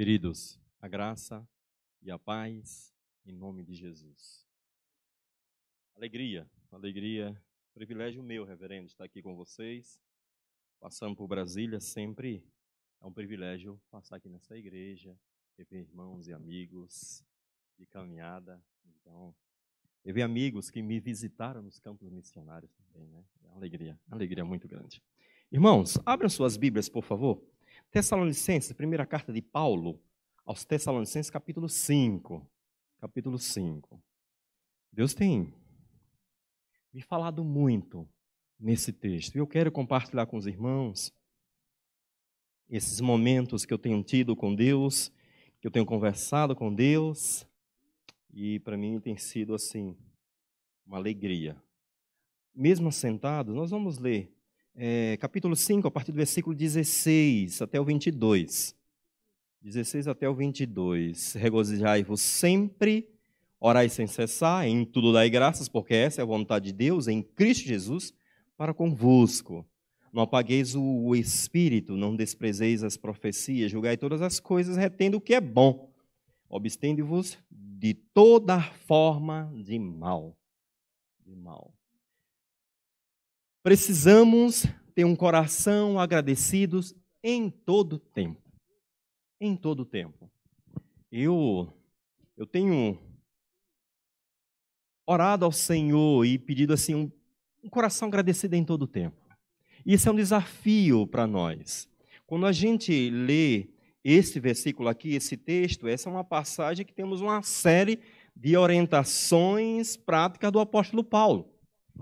Queridos, a graça e a paz em nome de Jesus. Alegria, alegria, privilégio meu, reverendo, estar aqui com vocês. Passando por Brasília sempre é um privilégio passar aqui nessa igreja, Ver irmãos e amigos de caminhada. Então, vi amigos que me visitaram nos campos missionários também, né? É uma alegria, uma alegria muito grande. Irmãos, abram suas Bíblias, por favor. Tessalonicenses, primeira carta de Paulo aos Tessalonicenses, capítulo 5. Capítulo 5. Deus tem me falado muito nesse texto. E eu quero compartilhar com os irmãos esses momentos que eu tenho tido com Deus, que eu tenho conversado com Deus, e para mim tem sido assim uma alegria. Mesmo sentado, nós vamos ler é, capítulo 5, a partir do versículo 16 até o 22. 16 até o 22. Regozijai-vos sempre, orai sem cessar, em tudo dai graças, porque essa é a vontade de Deus em Cristo Jesus para convosco. Não apagueis o espírito, não desprezeis as profecias, julgai todas as coisas, retendo o que é bom. Obstende-vos de toda forma de mal. De mal. Precisamos ter um coração agradecidos em todo tempo. Em todo tempo. Eu eu tenho orado ao Senhor e pedido assim um, um coração agradecido em todo tempo. Isso é um desafio para nós. Quando a gente lê esse versículo aqui, esse texto, essa é uma passagem que temos uma série de orientações práticas do apóstolo Paulo,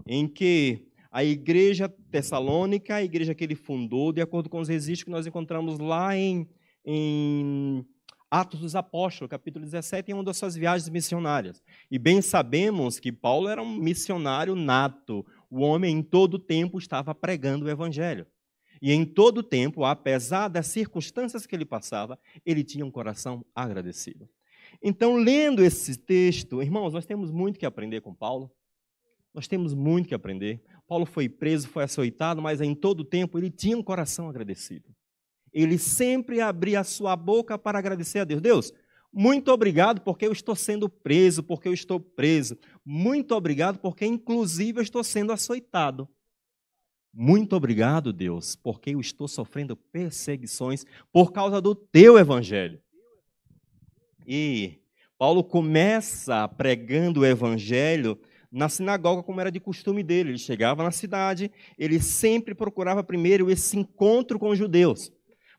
em que a igreja tessalônica, a igreja que ele fundou, de acordo com os registros que nós encontramos lá em, em Atos dos Apóstolos, capítulo 17, em uma das suas viagens missionárias. E bem sabemos que Paulo era um missionário nato. O homem em todo tempo estava pregando o evangelho. E em todo tempo, apesar das circunstâncias que ele passava, ele tinha um coração agradecido. Então, lendo esse texto, irmãos, nós temos muito que aprender com Paulo. Nós temos muito que aprender. Paulo foi preso, foi açoitado, mas em todo tempo ele tinha um coração agradecido. Ele sempre abria a sua boca para agradecer a Deus. Deus, muito obrigado porque eu estou sendo preso, porque eu estou preso. Muito obrigado porque, inclusive, eu estou sendo açoitado. Muito obrigado, Deus, porque eu estou sofrendo perseguições por causa do teu evangelho. E Paulo começa pregando o evangelho na sinagoga, como era de costume dele. Ele chegava na cidade, ele sempre procurava primeiro esse encontro com os judeus.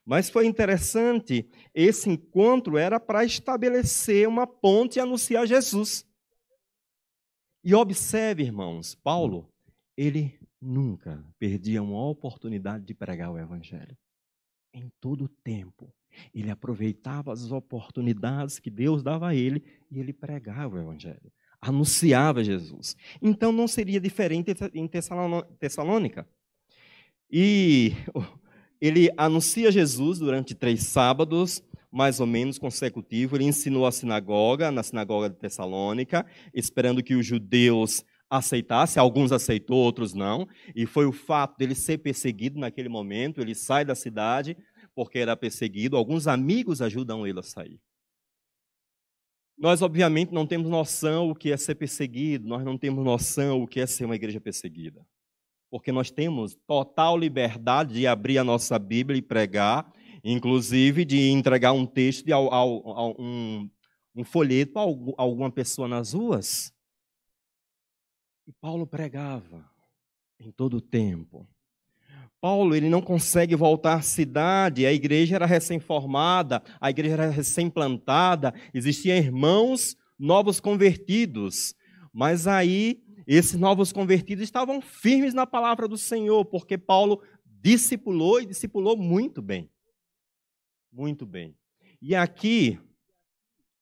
Mas foi interessante, esse encontro era para estabelecer uma ponte e anunciar Jesus. E observe, irmãos, Paulo, ele nunca perdia uma oportunidade de pregar o Evangelho. Em todo o tempo, ele aproveitava as oportunidades que Deus dava a ele e ele pregava o Evangelho anunciava Jesus. Então não seria diferente em Tessalônica. E ele anuncia Jesus durante três sábados, mais ou menos consecutivos. Ele ensinou a sinagoga, na sinagoga de Tessalônica, esperando que os judeus aceitassem. Alguns aceitou, outros não. E foi o fato dele ser perseguido naquele momento. Ele sai da cidade porque era perseguido. Alguns amigos ajudam ele a sair. Nós, obviamente, não temos noção o que é ser perseguido, nós não temos noção o que é ser uma igreja perseguida. Porque nós temos total liberdade de abrir a nossa Bíblia e pregar, inclusive de entregar um texto, ao, ao, ao um, um folheto a alguma pessoa nas ruas. E Paulo pregava em todo o tempo. Paulo ele não consegue voltar à cidade, a igreja era recém-formada, a igreja era recém-plantada, existiam irmãos novos convertidos, mas aí esses novos convertidos estavam firmes na palavra do Senhor, porque Paulo discipulou e discipulou muito bem. Muito bem. E aqui,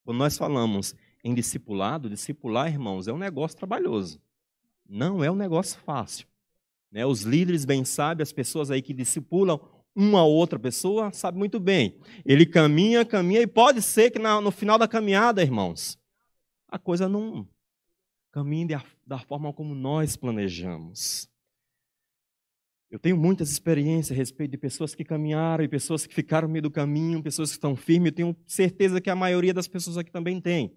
quando nós falamos em discipulado, discipular, irmãos, é um negócio trabalhoso. Não é um negócio fácil. Né? Os líderes bem sabem, as pessoas aí que discipulam uma outra pessoa, sabe muito bem. Ele caminha, caminha, e pode ser que na, no final da caminhada, irmãos, a coisa não caminhe da, da forma como nós planejamos. Eu tenho muitas experiências a respeito de pessoas que caminharam e pessoas que ficaram no meio do caminho, pessoas que estão firmes. Eu tenho certeza que a maioria das pessoas aqui também tem.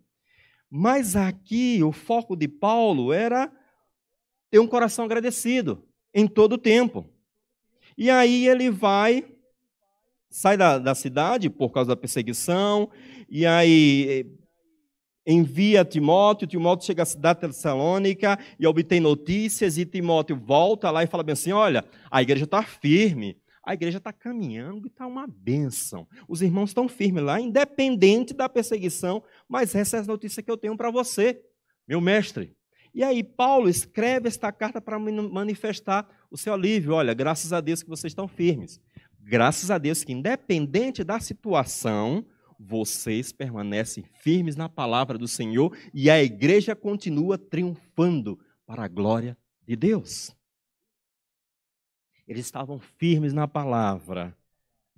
Mas aqui o foco de Paulo era ter um coração agradecido em todo o tempo. E aí ele vai, sai da, da cidade por causa da perseguição, e aí eh, envia Timóteo, Timóteo chega à cidade de Tessalônica e obtém notícias, e Timóteo volta lá e fala bem assim: olha, a igreja está firme, a igreja está caminhando e está uma bênção. Os irmãos estão firmes lá, independente da perseguição, mas essa é a notícia que eu tenho para você, meu mestre. E aí, Paulo escreve esta carta para manifestar o seu alívio. Olha, graças a Deus que vocês estão firmes. Graças a Deus que, independente da situação, vocês permanecem firmes na palavra do Senhor e a igreja continua triunfando para a glória de Deus. Eles estavam firmes na palavra,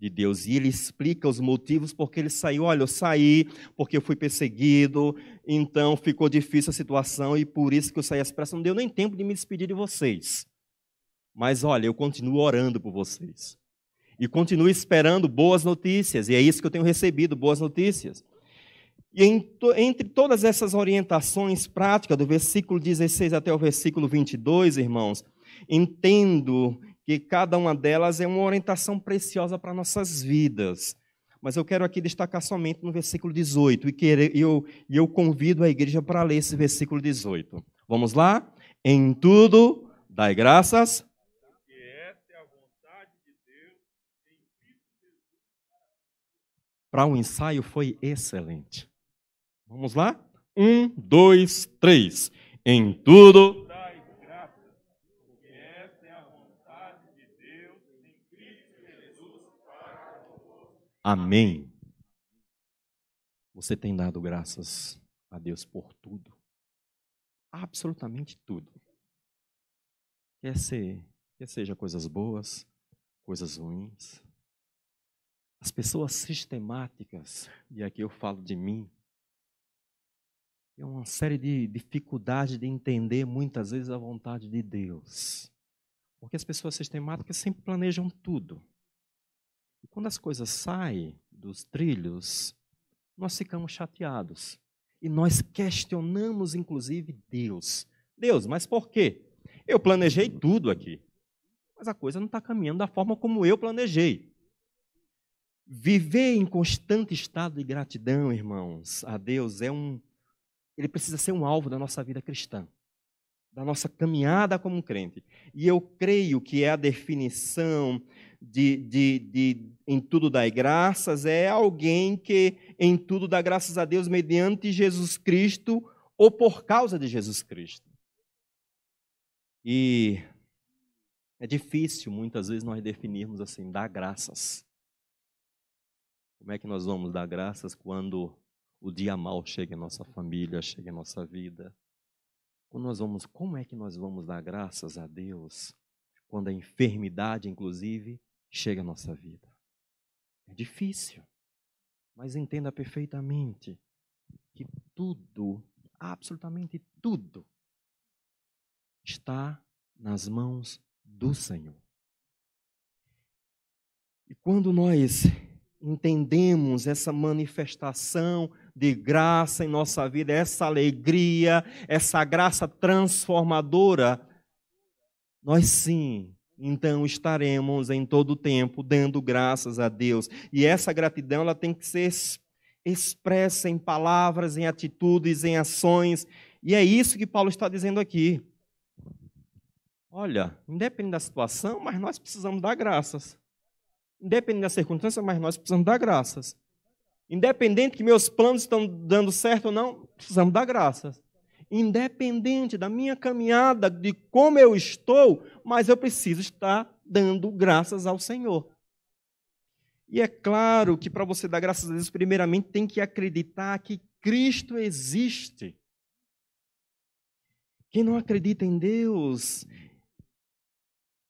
de Deus. E ele explica os motivos porque ele saiu. Olha, eu saí porque eu fui perseguido, então ficou difícil a situação e por isso que eu saí às pressas. Não deu nem tempo de me despedir de vocês. Mas olha, eu continuo orando por vocês. E continuo esperando boas notícias. E é isso que eu tenho recebido, boas notícias. E entre todas essas orientações práticas, do versículo 16 até o versículo 22, irmãos, entendo que cada uma delas é uma orientação preciosa para nossas vidas. Mas eu quero aqui destacar somente no versículo 18, e eu, eu convido a igreja para ler esse versículo 18. Vamos lá? Em tudo, dai graças para o um ensaio foi excelente. Vamos lá? Um, dois, três. Em tudo. Amém. Você tem dado graças a Deus por tudo, absolutamente tudo. Quer, ser, quer seja coisas boas, coisas ruins. As pessoas sistemáticas, e aqui eu falo de mim, tem uma série de dificuldade de entender muitas vezes a vontade de Deus. Porque as pessoas sistemáticas sempre planejam tudo. E quando as coisas saem dos trilhos, nós ficamos chateados. E nós questionamos, inclusive, Deus. Deus, mas por quê? Eu planejei uhum. tudo aqui, mas a coisa não está caminhando da forma como eu planejei. Viver em constante estado de gratidão, irmãos, a Deus é um. Ele precisa ser um alvo da nossa vida cristã, da nossa caminhada como crente. E eu creio que é a definição de, de, de em tudo dai graças, é alguém que em tudo dá graças a Deus mediante Jesus Cristo ou por causa de Jesus Cristo. E é difícil muitas vezes nós definirmos assim, dar graças. Como é que nós vamos dar graças quando o dia mal chega em nossa família, chega em nossa vida? Quando nós vamos, como é que nós vamos dar graças a Deus quando a enfermidade, inclusive, chega à nossa vida. É difícil, mas entenda perfeitamente que tudo, absolutamente tudo, está nas mãos do Senhor. E quando nós entendemos essa manifestação de graça em nossa vida, essa alegria, essa graça transformadora, nós sim então estaremos em todo o tempo dando graças a Deus. E essa gratidão ela tem que ser expressa em palavras, em atitudes, em ações. E é isso que Paulo está dizendo aqui. Olha, independente da situação, mas nós precisamos dar graças. Independente da circunstância, mas nós precisamos dar graças. Independente que meus planos estão dando certo ou não, precisamos dar graças independente da minha caminhada, de como eu estou, mas eu preciso estar dando graças ao Senhor. E é claro que para você dar graças a Deus, primeiramente tem que acreditar que Cristo existe. Quem não acredita em Deus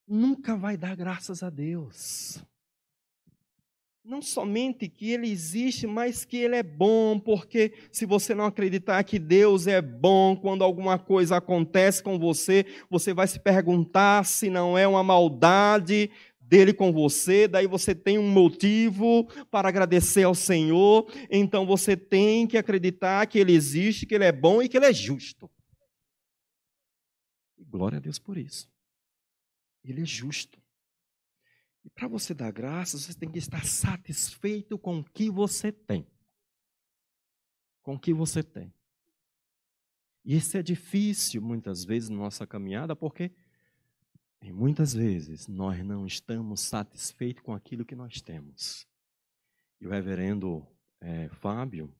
nunca vai dar graças a Deus não somente que ele existe, mas que ele é bom, porque se você não acreditar que Deus é bom, quando alguma coisa acontece com você, você vai se perguntar se não é uma maldade dele com você, daí você tem um motivo para agradecer ao Senhor, então você tem que acreditar que ele existe, que ele é bom e que ele é justo. E glória a Deus por isso. Ele é justo para você dar graças, você tem que estar satisfeito com o que você tem. Com o que você tem. E isso é difícil muitas vezes na nossa caminhada, porque e muitas vezes nós não estamos satisfeitos com aquilo que nós temos. E o reverendo é, Fábio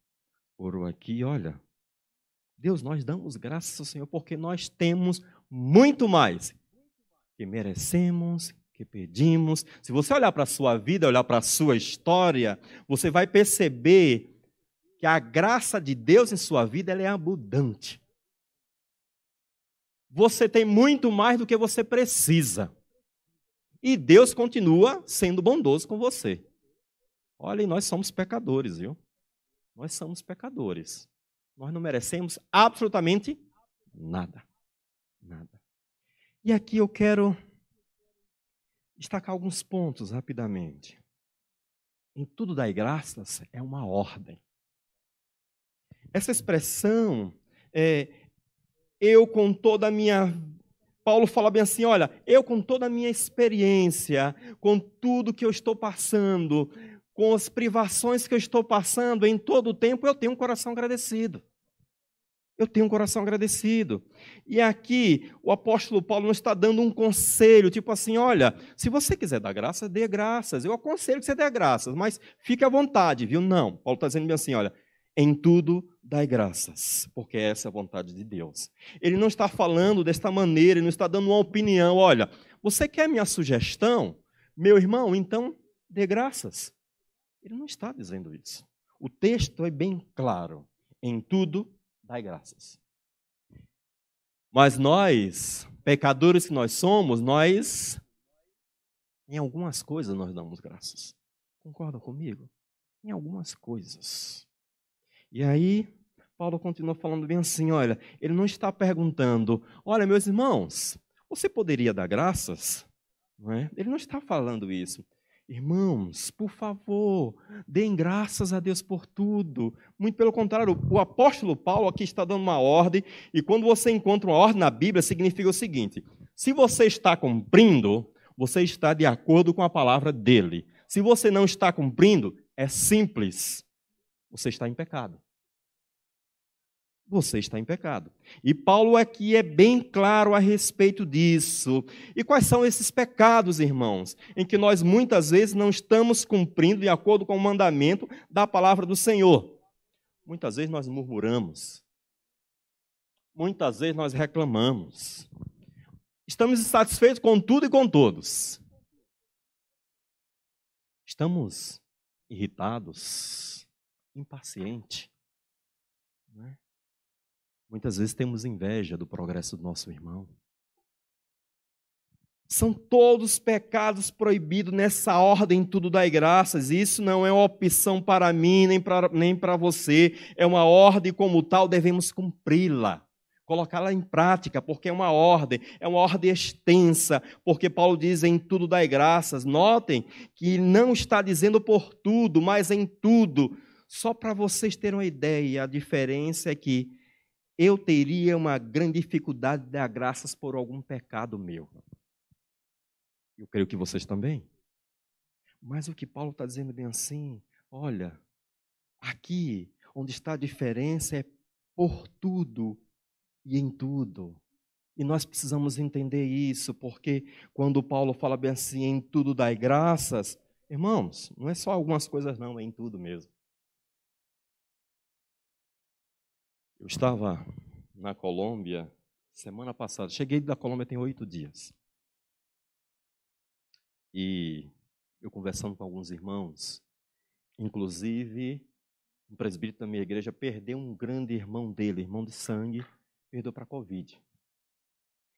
orou aqui, olha, Deus, nós damos graças ao Senhor porque nós temos muito mais que merecemos, que pedimos. Se você olhar para a sua vida, olhar para a sua história, você vai perceber que a graça de Deus em sua vida é abundante. Você tem muito mais do que você precisa. E Deus continua sendo bondoso com você. Olha, nós somos pecadores, viu? Nós somos pecadores. Nós não merecemos absolutamente nada. Nada. E aqui eu quero destacar alguns pontos rapidamente. Em tudo dai graças é uma ordem. Essa expressão é, eu com toda a minha. Paulo fala bem assim: olha, eu com toda a minha experiência, com tudo que eu estou passando, com as privações que eu estou passando em todo o tempo, eu tenho um coração agradecido. Eu tenho um coração agradecido. E aqui o apóstolo Paulo não está dando um conselho, tipo assim: olha, se você quiser dar graça, dê graças. Eu aconselho que você dê graças, mas fique à vontade, viu? Não. Paulo está dizendo assim: olha, em tudo dai graças, porque essa é a vontade de Deus. Ele não está falando desta maneira, ele não está dando uma opinião. Olha, você quer minha sugestão? Meu irmão, então dê graças. Ele não está dizendo isso. O texto é bem claro. Em tudo, dai graças. Mas nós, pecadores que nós somos, nós, em algumas coisas nós damos graças. concorda comigo? Em algumas coisas. E aí, Paulo continua falando bem assim: olha, ele não está perguntando, olha, meus irmãos, você poderia dar graças? Não é? Ele não está falando isso. Irmãos, por favor, deem graças a Deus por tudo. Muito pelo contrário, o apóstolo Paulo aqui está dando uma ordem, e quando você encontra uma ordem na Bíblia, significa o seguinte: se você está cumprindo, você está de acordo com a palavra dele. Se você não está cumprindo, é simples, você está em pecado você está em pecado. E Paulo aqui é bem claro a respeito disso. E quais são esses pecados, irmãos, em que nós muitas vezes não estamos cumprindo de acordo com o mandamento da palavra do Senhor? Muitas vezes nós murmuramos. Muitas vezes nós reclamamos. Estamos insatisfeitos com tudo e com todos. Estamos irritados, impacientes. Não é? Muitas vezes temos inveja do progresso do nosso irmão. São todos pecados proibidos nessa ordem, tudo dai graças. Isso não é uma opção para mim nem para nem para você. É uma ordem como tal, devemos cumpri-la, colocá-la em prática, porque é uma ordem, é uma ordem extensa, porque Paulo diz em tudo dai graças. Notem que não está dizendo por tudo, mas em tudo. Só para vocês terem uma ideia, a diferença é que eu teria uma grande dificuldade de dar graças por algum pecado meu. Eu creio que vocês também. Mas o que Paulo está dizendo bem assim, olha, aqui onde está a diferença é por tudo e em tudo. E nós precisamos entender isso, porque quando Paulo fala bem assim, em tudo dai graças, irmãos, não é só algumas coisas não, é em tudo mesmo. Eu estava na Colômbia semana passada. Cheguei da Colômbia tem oito dias. E eu conversando com alguns irmãos, inclusive um presbítero da minha igreja perdeu um grande irmão dele, irmão de sangue, perdeu para a Covid.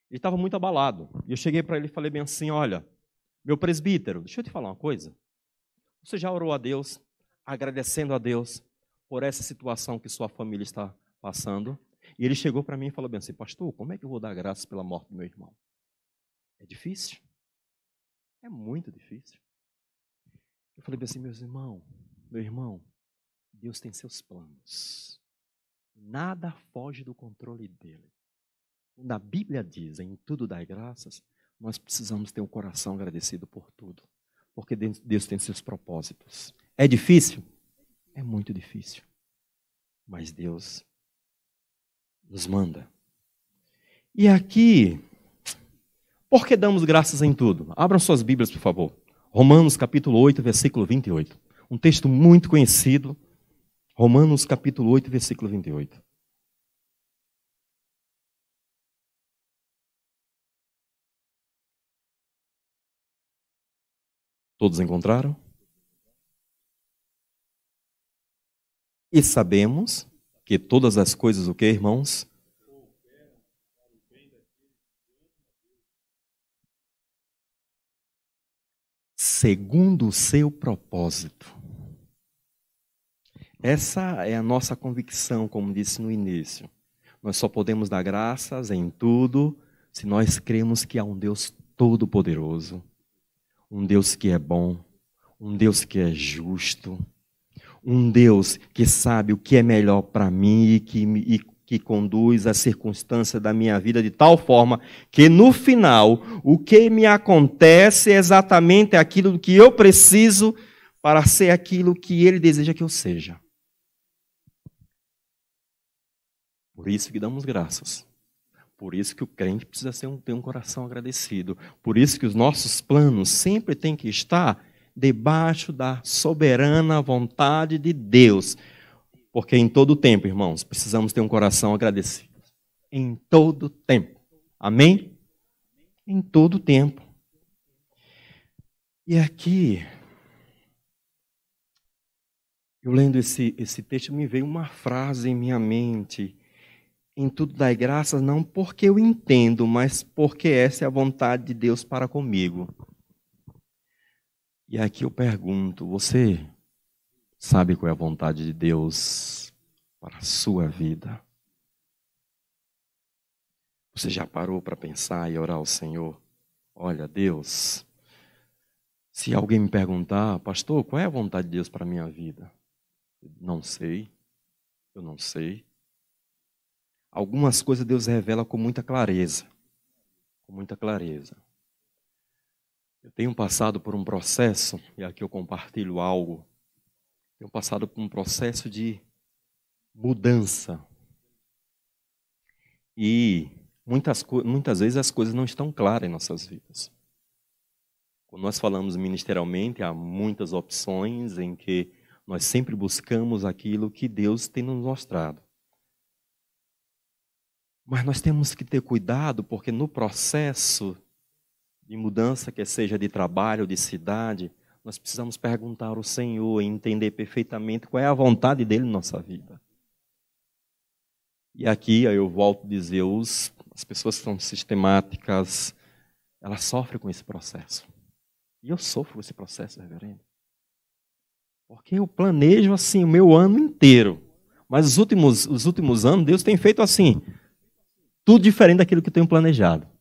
Ele estava muito abalado. E eu cheguei para ele e falei bem assim: olha, meu presbítero, deixa eu te falar uma coisa. Você já orou a Deus, agradecendo a Deus por essa situação que sua família está passando, e ele chegou para mim e falou bem assim: Pastor, como é que eu vou dar graças pela morte do meu irmão? É difícil. É muito difícil. Eu falei bem assim: Meus irmãos, meu irmão, Deus tem seus planos. Nada foge do controle dele. Quando a Bíblia diz em tudo dai graças, nós precisamos ter um coração agradecido por tudo, porque Deus tem seus propósitos. É difícil? É muito difícil. Mas Deus nos manda. E aqui, por que damos graças em tudo? Abram suas Bíblias, por favor. Romanos capítulo 8, versículo 28. Um texto muito conhecido. Romanos capítulo 8, versículo 28. Todos encontraram? E sabemos que todas as coisas, o que, irmãos? Segundo o seu propósito. Essa é a nossa convicção, como disse no início. Nós só podemos dar graças em tudo se nós cremos que há um Deus todo-poderoso, um Deus que é bom, um Deus que é justo, um Deus que sabe o que é melhor para mim e que, e que conduz a circunstância da minha vida de tal forma que no final o que me acontece é exatamente aquilo que eu preciso para ser aquilo que Ele deseja que eu seja. Por isso que damos graças. Por isso que o crente precisa ter um coração agradecido. Por isso que os nossos planos sempre têm que estar debaixo da soberana vontade de Deus. Porque em todo tempo, irmãos, precisamos ter um coração agradecido. Em todo tempo. Amém? Em todo tempo. E aqui, eu lendo esse, esse texto, me veio uma frase em minha mente. Em tudo dai graças, não porque eu entendo, mas porque essa é a vontade de Deus para comigo. E aqui eu pergunto: você sabe qual é a vontade de Deus para a sua vida? Você já parou para pensar e orar ao Senhor? Olha, Deus, se alguém me perguntar, pastor, qual é a vontade de Deus para a minha vida? não sei, eu não sei. Algumas coisas Deus revela com muita clareza, com muita clareza. Eu tenho passado por um processo, e aqui eu compartilho algo. Tenho passado por um processo de mudança. E muitas, muitas vezes as coisas não estão claras em nossas vidas. Quando nós falamos ministerialmente, há muitas opções em que nós sempre buscamos aquilo que Deus tem nos mostrado. Mas nós temos que ter cuidado, porque no processo de mudança, quer seja de trabalho, de cidade, nós precisamos perguntar ao Senhor e entender perfeitamente qual é a vontade dele na nossa vida. E aqui eu volto a dizer, os, as pessoas que são sistemáticas, elas sofrem com esse processo. E eu sofro esse processo, reverendo. Porque eu planejo assim o meu ano inteiro. Mas os últimos, os últimos anos, Deus tem feito assim, tudo diferente daquilo que eu tenho planejado.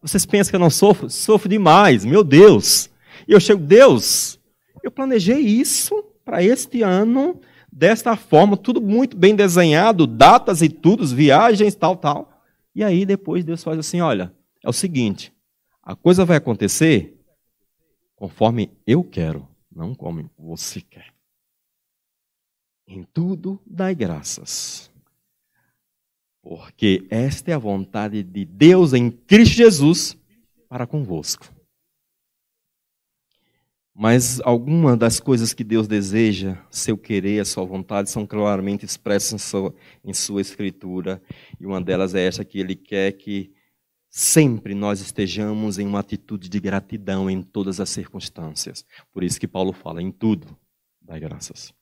Vocês pensam que eu não sofro? Sofro demais, meu Deus. E eu chego, Deus, eu planejei isso para este ano, desta forma, tudo muito bem desenhado, datas e tudo, viagens, tal, tal. E aí depois Deus faz assim: olha, é o seguinte, a coisa vai acontecer conforme eu quero, não como você quer. Em tudo dai graças. Porque esta é a vontade de Deus em Cristo Jesus para convosco. Mas algumas das coisas que Deus deseja, seu querer, a sua vontade, são claramente expressas em sua, em sua escritura. E uma delas é essa que ele quer que sempre nós estejamos em uma atitude de gratidão em todas as circunstâncias. Por isso que Paulo fala em tudo, dá graças.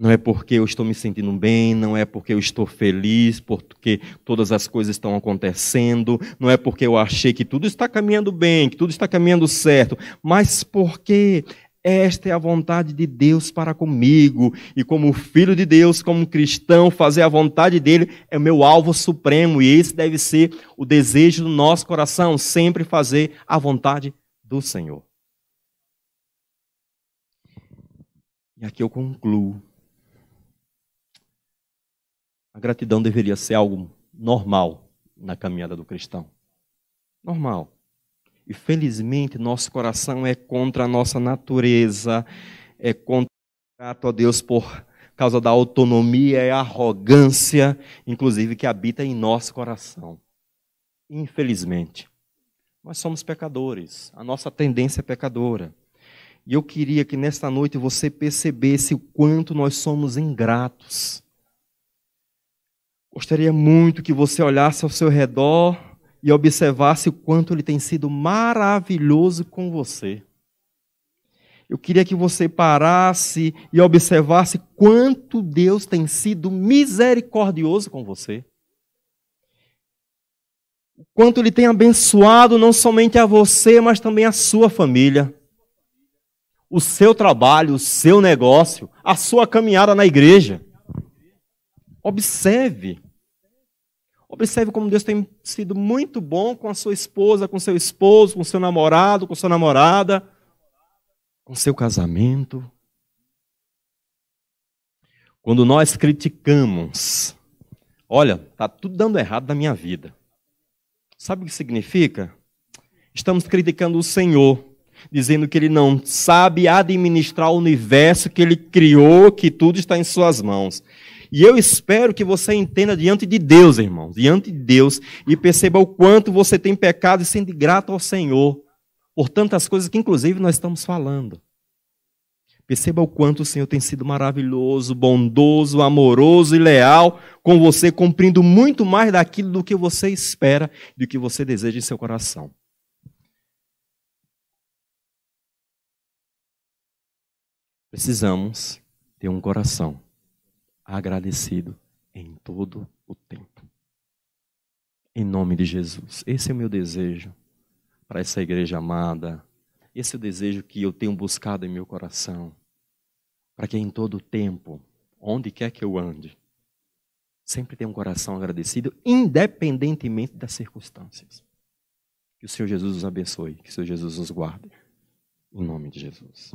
Não é porque eu estou me sentindo bem, não é porque eu estou feliz, porque todas as coisas estão acontecendo, não é porque eu achei que tudo está caminhando bem, que tudo está caminhando certo, mas porque esta é a vontade de Deus para comigo. E como filho de Deus, como cristão, fazer a vontade dele é o meu alvo supremo. E esse deve ser o desejo do nosso coração, sempre fazer a vontade do Senhor. E aqui eu concluo a gratidão deveria ser algo normal na caminhada do cristão. Normal. E felizmente nosso coração é contra a nossa natureza, é contra o trato a Deus por causa da autonomia e arrogância, inclusive, que habita em nosso coração. Infelizmente. Nós somos pecadores, a nossa tendência é pecadora. E eu queria que nesta noite você percebesse o quanto nós somos ingratos Gostaria muito que você olhasse ao seu redor e observasse o quanto ele tem sido maravilhoso com você. Eu queria que você parasse e observasse quanto Deus tem sido misericordioso com você. O quanto ele tem abençoado não somente a você, mas também a sua família. O seu trabalho, o seu negócio, a sua caminhada na igreja. Observe. Observe como Deus tem sido muito bom com a sua esposa, com seu esposo, com seu namorado, com sua namorada, com seu casamento. Quando nós criticamos, olha, está tudo dando errado na minha vida. Sabe o que significa? Estamos criticando o Senhor, dizendo que ele não sabe administrar o universo que ele criou, que tudo está em suas mãos. E eu espero que você entenda diante de Deus, irmãos, diante de Deus, e perceba o quanto você tem pecado e sendo grato ao Senhor por tantas coisas que, inclusive, nós estamos falando. Perceba o quanto o Senhor tem sido maravilhoso, bondoso, amoroso e leal com você, cumprindo muito mais daquilo do que você espera, do que você deseja em seu coração. Precisamos ter um coração agradecido em todo o tempo. Em nome de Jesus. Esse é o meu desejo para essa igreja amada. Esse é o desejo que eu tenho buscado em meu coração. Para que em todo o tempo, onde quer que eu ande, sempre tenha um coração agradecido, independentemente das circunstâncias. Que o Senhor Jesus os abençoe, que o Senhor Jesus os guarde. Em nome de Jesus.